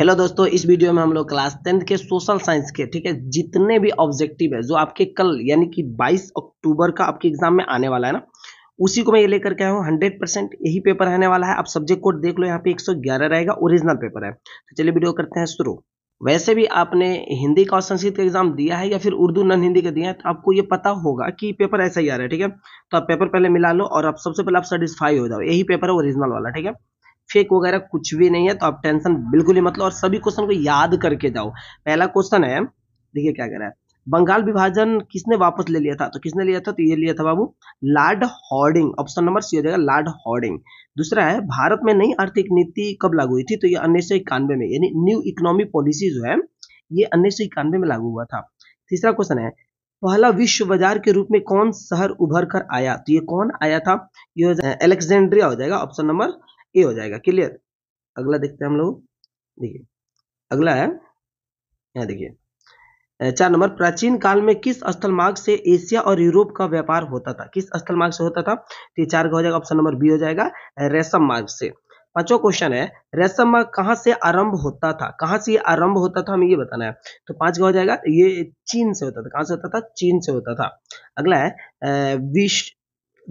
hello दोस्तों इस video में हम लोग क्लास टेंथ के सोशल साइंस के ठीक है जितने भी ऑब्जेक्टिव है जो आपके कल यानी कि 22 अक्टूबर का आपके एग्जाम में आने वाला है ना उसी को मैं ये लेकर के आया हूँ हंड्रेड परसेंट यही पेपर रहने वाला है आप सब्जेक्ट कोड देख लो यहाँ पे 111 रहेगा ओरिजिनल पेपर है तो चलिए वीडियो करते हैं शुरू वैसे भी आपने हिंदी का और संस्कृत का एग्जाम दिया है या फिर उर्दू नॉन हिंदी का दिया है तो आपको ये पता होगा कि पेपर ऐसा ही आ रहा है ठीक है तो आप पेपर पहले मिला लो और आप सबसे पहले आप सेटिस्फाई हो जाओ यही पेपर है ओरिजिनल वाला ठीक है फेक वगैरह कुछ भी नहीं है तो आप टेंशन बिल्कुल ही मतलब और सभी क्वेश्चन को याद करके जाओ पहला क्वेश्चन है देखिए क्या कह रहा है बंगाल विभाजन किसने वापस ले लिया था तो किसने लिया था तो ये लिया था बाबू lord Hardinge option number C हो जाएगा लार्ड हॉर्डिंग दूसरा है भारत में नई आर्थिक नीति कब लागू हुई थी तो ये उन्नीस सौ इक्यानवे में यानी न्यू इकोनॉमी पॉलिसी जो है ये उन्नीस सौ इक्यानवे में लागू हुआ था तीसरा क्वेश्चन है पहला विश्व बाजार के रूप में कौन शहर उभर कर आया तो ये कौन आया था ये एलेक्सेंड्रिया हो जाएगा ऑप्शन नंबर ए हो जाएगा क्लियर अगला देखते हैं हम लोग देखिए अगला है यहाँ देखिए चार नंबर प्राचीन काल में किस स्थल मार्ग से एशिया और यूरोप का व्यापार होता था किस स्थल मार्ग से होता था तो चार का हो जाएगा ऑप्शन नंबर बी हो जाएगा रेशम मार्ग से पांचवा क्वेश्चन है रेशम मार्ग कहाँ से आरंभ होता था कहाँ से ये आरंभ होता था हमें ये बताना है तो पांच का हो जाएगा ये चीन से होता था कहाँ से होता था चीन से होता था अगला है विश्व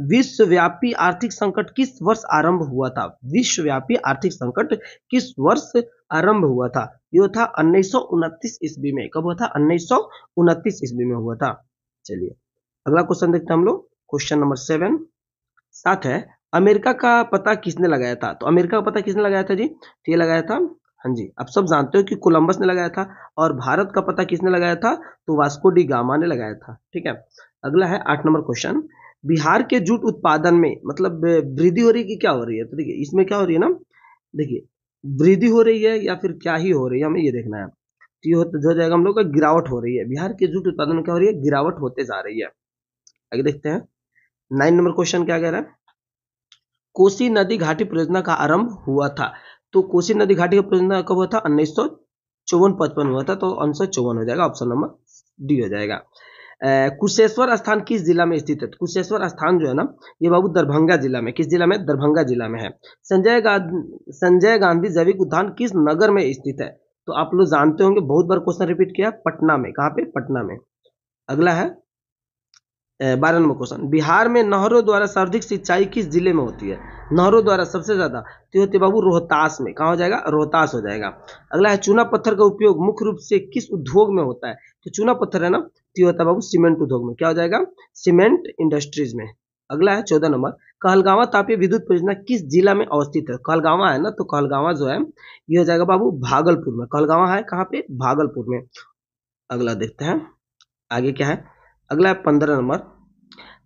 विश्वव्यापी आर्थिक संकट किस वर्ष आरंभ हुआ था विश्वव्यापी आर्थिक संकट किस वर्ष आरंभ हुआ था यह था उन्नीस ईस्वी में कब हुआ था उन्नीस ईस्वी में हुआ था चलिए अगला क्वेश्चन देखते हैं हम लोग क्वेश्चन नंबर सेवन सात है अमेरिका का पता किसने लगाया था तो अमेरिका का पता किसने लगाया था जी तो ये लगाया था हाँ जी आप सब जानते हो कि कोलंबस ने लगाया था और भारत का पता किसने लगाया था तो वास्को डी गामा ने लगाया था ठीक है अगला है आठ नंबर क्वेश्चन बिहार के जूट उत्पादन में मतलब वृद्धि हो रही है कि क्या हो रही है तो देखिए इसमें क्या हो रही है ना देखिए वृद्धि हो रही है या फिर क्या ही हो रही है हमें ये देखना है तो ये हो जाएगा हम लोग का गिरावट हो रही है बिहार के जूट उत्पादन में क्या हो रही है गिरावट होते जा रही है आगे देखते हैं नाइन नंबर क्वेश्चन क्या कह रहा है कोसी नदी घाटी परियोजना का आरंभ हुआ था तो कोसी नदी घाटी का परियोजना कब हुआ था उन्नीस सौ चौवन पचपन हुआ था तो आंसर चौवन हो जाएगा ऑप्शन नंबर डी हो जाएगा कुशेश्वर स्थान किस जिला में स्थित है तो कुशेश्वर स्थान जो है ना ये बाबू दरभंगा जिला में किस जिला में दरभंगा जिला में है संजय गांधी संजय गांधी जैविक उद्यान किस नगर में स्थित है तो आप लोग जानते होंगे बहुत बार क्वेश्चन रिपीट किया पटना में कहाँ पे पटना में अगला है बारह नंबर क्वेश्चन बिहार में नहरों द्वारा सर्वाधिक सिंचाई किस जिले में होती है नहरों द्वारा सबसे ज्यादा तो होती बाबू रोहतास में कहा हो जाएगा रोहतास हो जाएगा अगला है चूना पत्थर का उपयोग मुख्य रूप से किस उद्योग में होता है तो चूना पत्थर है ना की होता है बाबू सीमेंट उद्योग में क्या हो जाएगा सीमेंट इंडस्ट्रीज में अगला है चौदह नंबर कहलगावा तापीय विद्युत परियोजना किस जिला में अवस्थित है कहलगावा है ना तो कहलगावा जो है ये हो जाएगा बाबू भागलपुर में कहलगावा है कहाँ पे भागलपुर में अगला देखते हैं आगे क्या है अगला है पंद्रह नंबर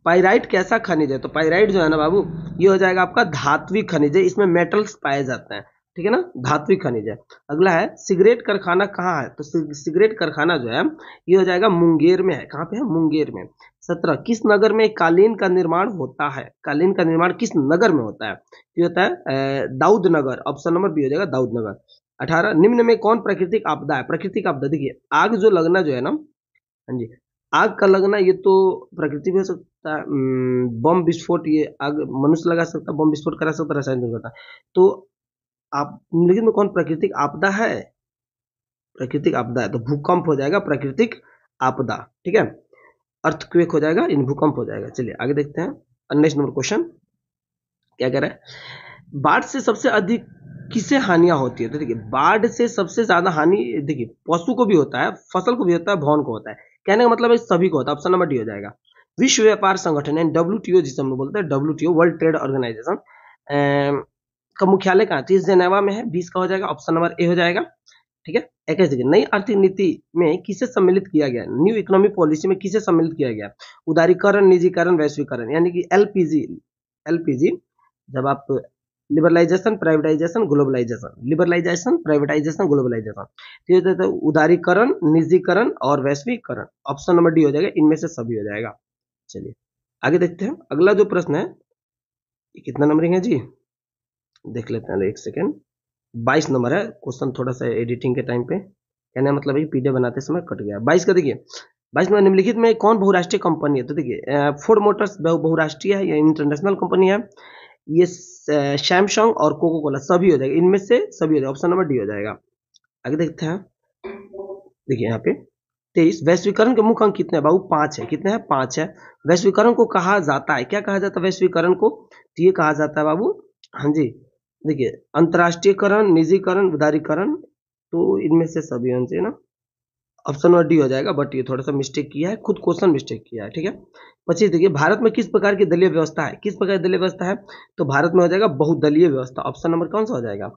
पाइराइट कैसा खनिज है तो पाइराइट जो है ना बाबू ये हो जाएगा आपका धात्विक खनिज है इसमें मेटल्स पाए जाते हैं ठीक है ना धात्विक खनिज है अगला है सिगरेट कारखाना कहाँ है तो सिगरेट कारखाना जो है ये हो जाएगा मुंगेर में है कहाँ पे है मुंगेर में सत्रह किस नगर में कालीन का निर्माण होता है कालीन का निर्माण किस नगर में होता है तो ये होता है Daudnagar option number B हो जाएगा दाऊद नगर अठारह निम्न में कौन प्राकृतिक आपदा है प्राकृतिक आपदा देखिए आग जो लगना जो है ना हाँ जी आग का लगना ये तो प्रकृति भी हो सकता है बम विस्फोट ये आग मनुष्य लगा सकता है बम विस्फोट करा सकता है रासायनिक दुर्घटना तो आप निम्नलिखित में कौन प्राकृतिक आपदा है प्राकृतिक आपदा है तो भूकंप हो जाएगा प्राकृतिक आपदा ठीक है अर्थक्वेक हो जाएगा इन भूकंप हो जाएगा चलिए आगे देखते हैं नेक्स्ट नंबर क्वेश्चन क्या कह रहा है बाढ़ से सबसे अधिक किसे हानियां होती है तो देखिए बाढ़ से सबसे ज्यादा हानि देखिए पशु को भी होता है फसल को भी होता है भवन को होता है कहने का मतलब है सभी को होता है ऑप्शन नंबर डी हो जाएगा विश्व व्यापार संगठन एंड डब्ल्यू जिसे हम लोग बोलते हैं W T O world trade organisation का मुख्यालय कहाँ तीस तो जेनेवा में है बीस का हो जाएगा ऑप्शन नंबर ए हो जाएगा ठीक है इक्कीस देखिए नई आर्थिक नीति में किसे सम्मिलित किया गया न्यू इकोनॉमिक पॉलिसी में किसे सम्मिलित किया गया उदारीकरण निजीकरण वैश्वीकरण यानी कि एलपीजी एलपीजी जब आप liberalisation privatisation globalisation liberalisation privatisation globalisation तो ये तो, तो उदारीकरण निजीकरण और वैश्वीकरण ऑप्शन नंबर डी हो जाएगा इनमें से सभी हो जाएगा चलिए आगे देखते हैं अगला जो प्रश्न है कितना नंबरिंग है जी देख लेते हैं एक सेकेंड बाईस नंबर है क्वेश्चन थोड़ा सा एडिटिंग के टाइम पे कहने मतलब ये पीडीएफ बनाते समय कट गया बाईस का देखिए बाईस नंबर निम्नलिखित में कौन बहुराष्ट्रीय कंपनी है तो देखिए फोर्ड मोटर्स बहुराष्ट्रीय है या इंटरनेशनल कंपनी है ये सैमसंग और कोको कोला सभी हो जाएगा इनमें से सभी हो जाएगा ऑप्शन नंबर डी हो जाएगा आगे देखते हैं देखिए यहाँ पे तेईस वैश्वीकरण के मुख्य अंक कितने हैं बाबू पांच है कितने हैं पांच है वैश्वीकरण को कहा जाता है क्या कहा जाता है वैश्वीकरण को तो ये कहा जाता है बाबू हाँ जी देखिए अंतर्राष्ट्रीयकरण निजीकरण उदारीकरण तो इनमें से सभी आंसर है ना ऑप्शन नंबर डी हो जाएगा बट ये थोड़ा सा मिस्टेक किया है खुद क्वेश्चन मिस्टेक किया है ठीक है पच्चीस देखिए भारत में किस प्रकार की दलीय व्यवस्था है किस प्रकार की दलीय व्यवस्था है तो भारत में हो जाएगा बहुदलीय व्यवस्था ऑप्शन नंबर कौन सा हो जाएगा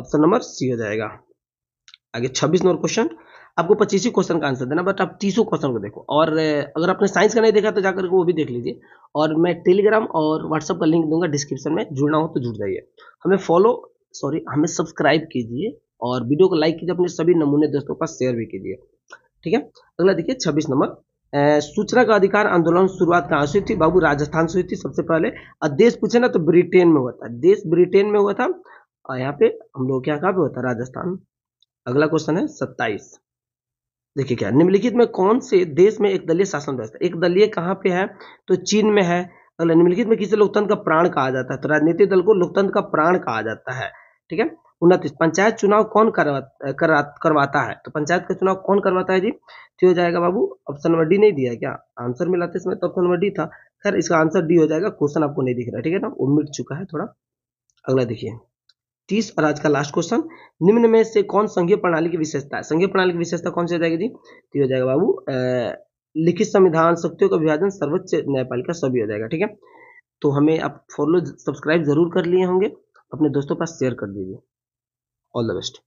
ऑप्शन नंबर सी हो जाएगा आगे छब्बीस नंबर क्वेश्चन आपको पच्चीस क्वेश्चन का आंसर देना बट आप तीसों क्वेश्चन को देखो और अगर आपने साइंस का नहीं देखा तो जाकर वो भी देख लीजिए और मैं टेलीग्राम और व्हाट्सअप का लिंक दूंगा डिस्क्रिप्शन में जुड़ना हो तो जुड़ जाइए हमें फॉलो सॉरी हमें सब्सक्राइब कीजिए और वीडियो को लाइक कीजिए अपने सभी नमूने दोस्तों का शेयर भी कीजिए ठीक है अगला देखिए छब्बीस नंबर सूचना का अधिकार आंदोलन शुरुआत कहाँ से हुई थी बाबू राजस्थान से हुई थी सबसे पहले और देश पूछे ना तो ब्रिटेन में हुआ था देश ब्रिटेन में हुआ था और यहाँ पे हम लोग क्या कहाँ पे होता है राजस्थान अगला क्वेश्चन है सत्ताईस देखिए क्या निम्नलिखित में कौन से देश में एक दलीय शासन व्यवस्था एक दलीय कहाँ पे है तो चीन में है अगला निम्नलिखित में किसे लोकतंत्र का प्राण कहा जाता है तो राजनीतिक दल को लोकतंत्र का प्राण कहा जाता है ठीक है उनतीस पंचायत चुनाव कौन करवा, करवाता है तो पंचायत का चुनाव कौन करवाता है जी तो हो जाएगा बाबू ऑप्शन नंबर डी नहीं दिया क्या आंसर मिलाते तो इसमें तो ऑप्शन नंबर डी था खैर इसका आंसर डी हो जाएगा क्वेश्चन आपको नहीं दिख रहा ठीक है ना वो मिट चुका है थोड़ा अगला देखिए तीस और आज का लास्ट क्वेश्चन निम्न में से कौन संघीय प्रणाली की विशेषता है संघीय प्रणाली की विशेषता कौन सी हो जाएगी जी तो हो जाएगा बाबू लिखित संविधान शक्तियों का विभाजन सर्वोच्च न्यायपालिका सभी हो जाएगा ठीक है तो हमें आप फॉलो सब्सक्राइब जरूर कर लिए होंगे अपने दोस्तों पास शेयर कर दीजिए ऑल द बेस्ट